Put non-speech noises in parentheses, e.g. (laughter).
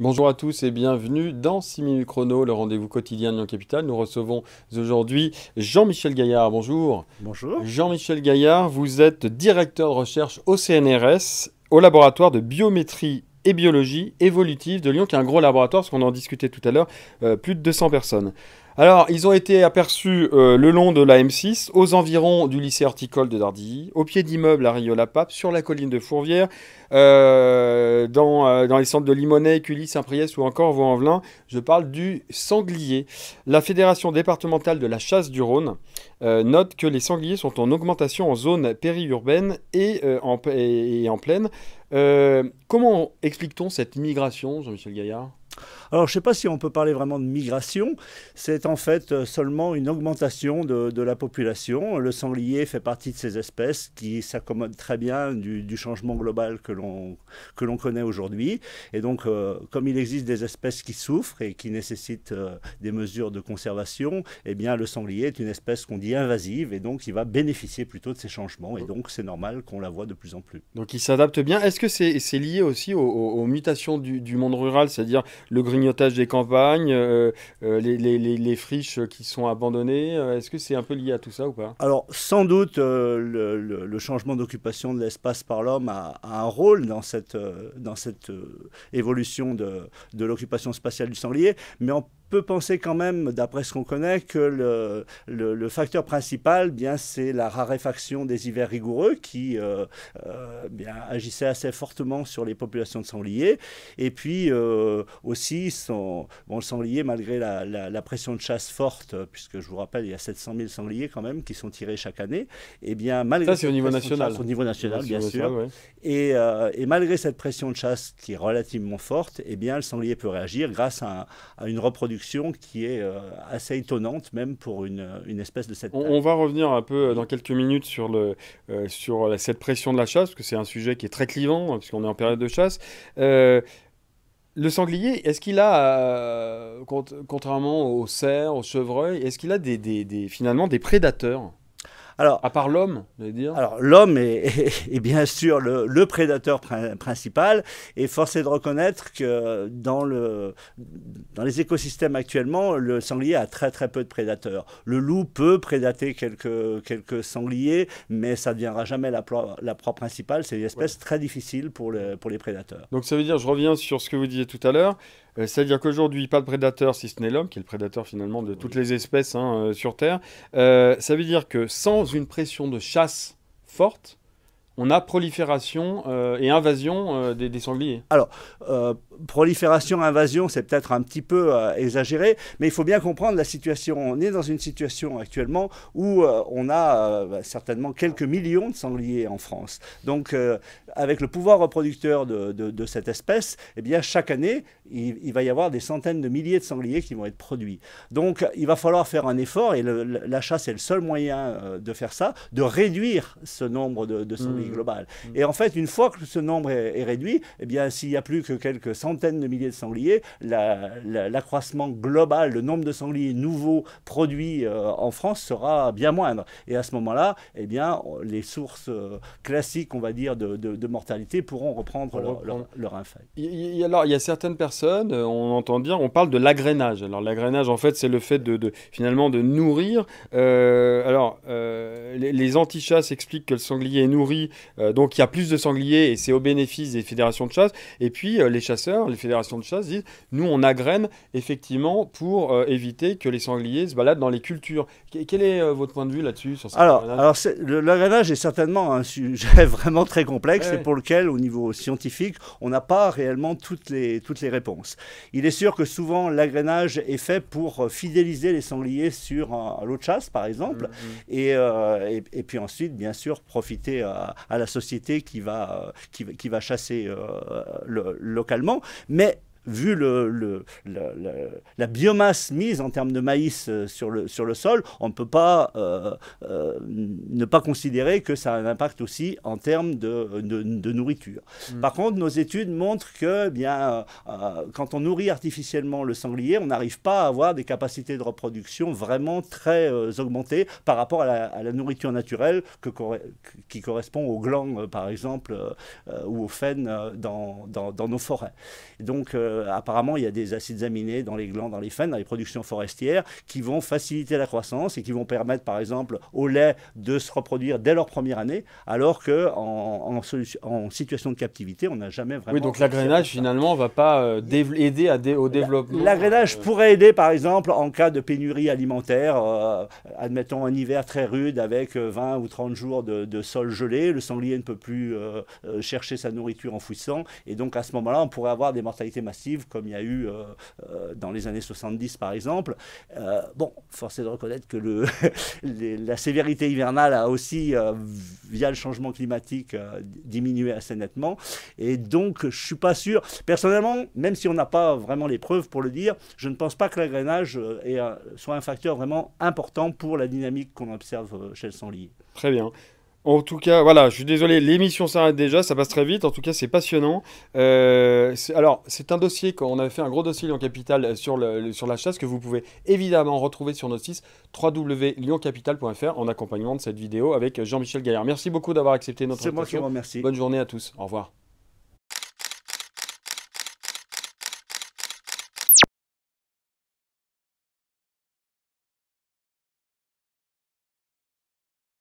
Bonjour à tous et bienvenue dans 6 minutes chrono, le rendez-vous quotidien de Lyon Capital. Nous recevons aujourd'hui Jean-Michel Gaillard. Bonjour. Bonjour. Jean-Michel Gaillard, vous êtes directeur de recherche au CNRS, au laboratoire de biométrie et biologie évolutive de Lyon, qui est un gros laboratoire, parce qu'on en discutait tout à l'heure, euh, plus de 200 personnes. Alors, ils ont été aperçus euh, le long de la M6, aux environs du lycée horticole de Dardilly, au pied d'immeubles à Rio-la-Pape, sur la colline de Fourvière, euh, dans, les centres de Limonay, Cully, Saint-Priest ou encore Vaux-en-Velin. Je parle du sanglier. La Fédération départementale de la chasse du Rhône note que les sangliers sont en augmentation en zone périurbaine et, en, et en plaine. Euh, comment explique-t-on cette immigration, Jean-Michel Gaillard alors je ne sais pas si on peut parler vraiment de migration, c'est en fait euh, seulement une augmentation de, la population. Le sanglier fait partie de ces espèces qui s'accommodent très bien du, changement global que l'on connaît aujourd'hui. Et donc euh, comme il existe des espèces qui souffrent et qui nécessitent euh, des mesures de conservation, eh bien le sanglier est une espèce qu'on dit invasive et donc qui va bénéficier plutôt de ces changements. Et donc c'est normal qu'on la voit de plus en plus. Donc il s'adapte bien. Est-ce que c'est lié aussi aux, mutations du, du monde rural, c'est-à-dire le green des campagnes, euh, euh, les, friches qui sont abandonnées. Euh, est-ce que c'est un peu lié à tout ça ou pas Alors, sans doute, le, changement d'occupation de l'espace par l'homme a, un rôle dans cette, dans cette évolution de, de l'occupation spatiale du sanglier, mais on peut penser quand même, d'après ce qu'on connaît, que le, facteur principal, eh bien, c'est la raréfaction des hivers rigoureux qui eh bien, agissait assez fortement sur les populations de sangliers, et puis aussi sont, le sanglier, malgré la, la, pression de chasse forte, puisque je vous rappelle, il y a 700 000 sangliers quand même qui sont tirés chaque année, et eh bien malgré... Ça, c'est au niveau national. niveau national, bien sûr. et, euh, et, malgré cette pression de chasse qui est relativement forte, et eh bien le sanglier peut réagir grâce à, une reproduction qui est euh, assez étonnante, même pour une, une espèce de cette... On, on, va revenir un peu euh, dans quelques minutes sur, le, sur cette pression de la chasse, parce que c'est un sujet qui est très clivant, hein, puisqu'on est en période de chasse. Euh, le sanglier, est-ce qu'il a, euh, contrairement au cerf, au chevreuil, est-ce qu'il a finalement des prédateurs alors, à part l'homme, dire Alors, l'homme (laughs) est, bien sûr le, prédateur principal, et force est de reconnaître que dans, dans les écosystèmes actuellement, le sanglier a très très peu de prédateurs. Le loup peut prédater quelques, quelques sangliers, mais ça ne deviendra jamais la, proie, principale. C'est une espèce très difficile pour, pour les prédateurs. Donc, ça veut dire, je reviens sur ce que vous disiez tout à l'heure, euh, c'est-à-dire qu'aujourd'hui, pas de prédateur si ce n'est l'homme, qui est le prédateur finalement de toutes les espèces hein, euh, sur Terre. Euh, ça veut dire que sans une pression de chasse forte, on a prolifération euh, et invasion euh, des, sangliers. Alors, euh, prolifération, invasion, c'est peut-être un petit peu exagéré, mais il faut bien comprendre la situation. On est dans une situation actuellement où on a bah, certainement quelques millions de sangliers en France. Donc, avec le pouvoir reproducteur de, cette espèce, eh bien, chaque année, il, va y avoir des centaines de milliers de sangliers qui vont être produits. Donc, il va falloir faire un effort, et la chasse est le seul moyen de faire ça, de réduire ce nombre de, sangliers. Mmh. globale. Mmh. Et en fait, une fois que ce nombre est, réduit, eh bien, s'il n'y a plus que quelques centaines de milliers de sangliers, l'accroissement global, le nombre de sangliers nouveaux produits euh, en France sera bien moindre. Et à ce moment-là, eh bien, les sources euh, classiques, on va dire, de, mortalité pourront reprendre leur, il, alors, il y a certaines personnes, euh, on entend bien, on parle de l'agrénage. Alors, l'agrénage, en fait, c'est le fait de, finalement de nourrir. alors, les, les antichasses expliquent que le sanglier est nourri euh, donc il y a plus de sangliers et c'est au bénéfice des fédérations de chasse. Et puis euh, les chasseurs, les fédérations de chasse disent nous on agrène effectivement pour euh, éviter que les sangliers se baladent dans les cultures. quel est votre point de vue là-dessus Alors, alors est certainement un sujet (laughs) vraiment très complexe et pour lequel au niveau scientifique on n'a pas réellement toutes les, toutes les réponses. Il est sûr que souvent l'agrénage est fait pour fidéliser les sangliers sur l'eau de chasse, par exemple, mm, mm. et, et, puis ensuite, bien sûr, profiter à, à la société qui va, euh, qui, va chasser euh, localement. Mais vu le, la, biomasse mise en termes de maïs euh, sur le, sur le sol, on ne peut pas euh, euh, ne pas considérer que ça a un impact aussi en termes de, de, nourriture. Mm. Par contre, nos études montrent que eh bien, quand on nourrit artificiellement le sanglier, on n'arrive pas à avoir des capacités de reproduction vraiment très augmentées par rapport à la, nourriture naturelle que, qui correspond aux glands, par exemple, ou aux faines dans, dans, dans, nos forêts. Donc, euh, apparemment, il y a des acides aminés dans les glands, dans les faines, dans les productions forestières, qui vont faciliter la croissance et qui vont permettre, par exemple, au lait de se reproduire dès leur première année, alors qu'en en, situation de captivité, on n'a jamais vraiment... Oui, donc l'agrénage, finalement, ne va pas euh, aider au développement. L'agrénage euh. pourrait aider, par exemple, en cas de pénurie alimentaire, admettons un hiver très rude avec 20 ou 30 jours de, sol gelé, le sanglier ne peut plus chercher sa nourriture en fouissant, et donc à ce moment-là, on pourrait avoir des mortalités massives comme il y a eu euh, euh, dans les années 70 par exemple. Euh, bon, force est de reconnaître que le, (laughs) la sévérité hivernale a aussi, via le changement climatique, diminué assez nettement. Et donc, je suis pas sûr, personnellement, même si on n'a pas vraiment les preuves pour le dire, je ne pense pas que l'agrénage soit un facteur vraiment important pour la dynamique qu'on observe chez le sanglier. Très bien. En tout cas, voilà, je suis désolé, l'émission s'arrête déjà, ça passe très vite. En tout cas, c'est passionnant. Euh, alors, c'est un dossier, on avait fait un gros dossier Lyon Capital euh, sur, le, sur la chasse que vous pouvez évidemment retrouver sur notre site www.lyoncapital.fr en accompagnement de cette vidéo avec Jean-Michel Gaillard. Merci beaucoup d'avoir accepté notre invitation. C'est moi qui vous remercie. Bonne journée à tous. Au revoir.